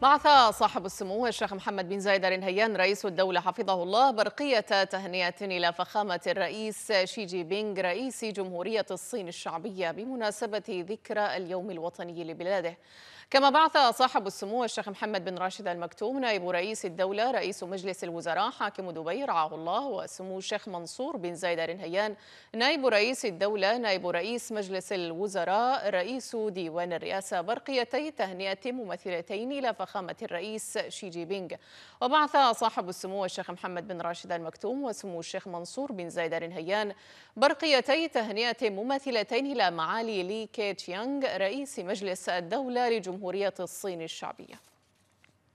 بعث صاحب السمو الشيخ محمد بن زايد ال نهيان رئيس الدولة حفظه الله برقية تهنئة إلى فخامة الرئيس شي جي بينغ رئيس جمهورية الصين الشعبية بمناسبة ذكرى اليوم الوطني لبلاده كما بعث صاحب السمو الشيخ محمد بن راشد المكتوم نائب رئيس الدولة رئيس مجلس الوزراء حاكم دبي رعاه الله وسمو الشيخ منصور بن زايد ال نهيان نائب رئيس الدولة نائب رئيس مجلس الوزراء رئيس ديوان الرئاسة برقيتي تهنئة ممثلتين إلى فخامة فخامة الرئيس شي جي بينغ وبعث صاحب السمو الشيخ محمد بن راشد المكتوم وسمو الشيخ منصور بن زايد آل نهيان برقيتي تهنئة مماثلتين إلى معالي لي كي تشيانغ رئيس مجلس الدولة لجمهورية الصين الشعبية